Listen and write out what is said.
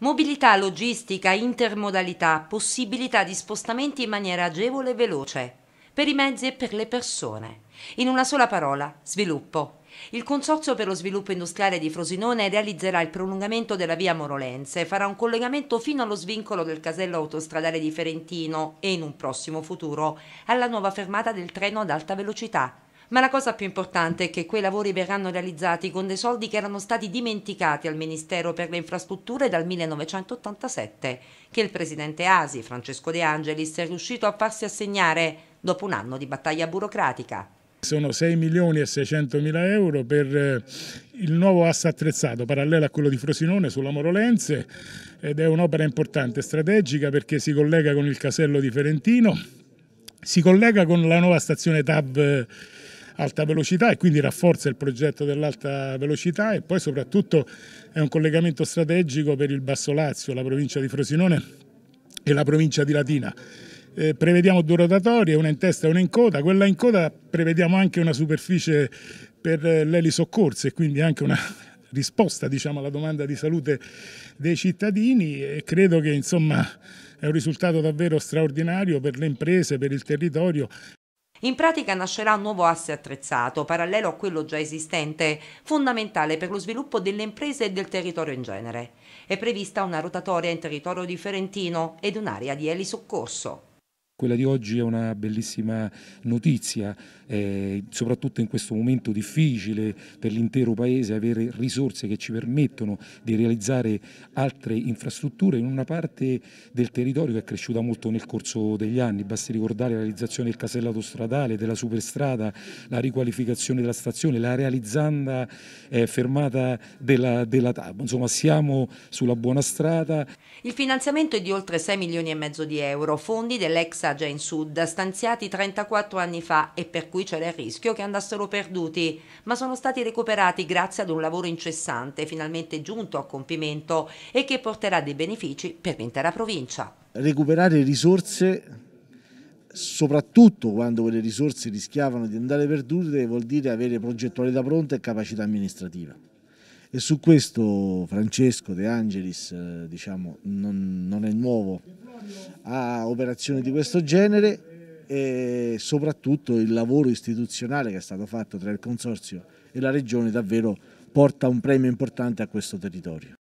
Mobilità, logistica, intermodalità, possibilità di spostamenti in maniera agevole e veloce, per i mezzi e per le persone. In una sola parola, sviluppo. Il Consorzio per lo sviluppo industriale di Frosinone realizzerà il prolungamento della via Morolense, e farà un collegamento fino allo svincolo del casello autostradale di Ferentino e in un prossimo futuro alla nuova fermata del treno ad alta velocità, ma la cosa più importante è che quei lavori verranno realizzati con dei soldi che erano stati dimenticati al Ministero per le Infrastrutture dal 1987, che il presidente Asi, Francesco De Angelis, è riuscito a farsi assegnare dopo un anno di battaglia burocratica. Sono 6 milioni e 600 mila euro per eh, il nuovo asse attrezzato parallelo a quello di Frosinone sulla Morolense ed è un'opera importante, strategica perché si collega con il casello di Ferentino, si collega con la nuova stazione TAV alta velocità e quindi rafforza il progetto dell'alta velocità e poi soprattutto è un collegamento strategico per il Basso Lazio, la provincia di Frosinone e la provincia di Latina. Eh, prevediamo due rotatorie, una in testa e una in coda, quella in coda prevediamo anche una superficie per eh, l'elisoccorso e quindi anche una risposta diciamo, alla domanda di salute dei cittadini e credo che insomma, è un risultato davvero straordinario per le imprese, per il territorio in pratica nascerà un nuovo asse attrezzato, parallelo a quello già esistente, fondamentale per lo sviluppo delle imprese e del territorio in genere. È prevista una rotatoria in territorio di Ferentino ed un'area di elisoccorso. Quella di oggi è una bellissima notizia, eh, soprattutto in questo momento difficile per l'intero Paese, avere risorse che ci permettono di realizzare altre infrastrutture in una parte del territorio che è cresciuta molto nel corso degli anni. Basti ricordare la realizzazione del casello autostradale, della superstrada, la riqualificazione della stazione, la realizzanda eh, fermata della, della TAB. Insomma, siamo sulla buona strada. Il finanziamento è di oltre 6 milioni e mezzo di euro, fondi dell'ex Saggio in Sud, stanziati 34 anni fa e per cui c'era il rischio che andassero perduti, ma sono stati recuperati grazie ad un lavoro incessante, finalmente giunto a compimento e che porterà dei benefici per l'intera provincia. Recuperare risorse soprattutto quando quelle risorse rischiavano di andare perdute, vuol dire avere progettualità pronta e capacità amministrativa. E su questo Francesco De Angelis eh, diciamo, non, non è nuovo, a operazioni di questo genere e soprattutto il lavoro istituzionale che è stato fatto tra il Consorzio e la Regione davvero porta un premio importante a questo territorio.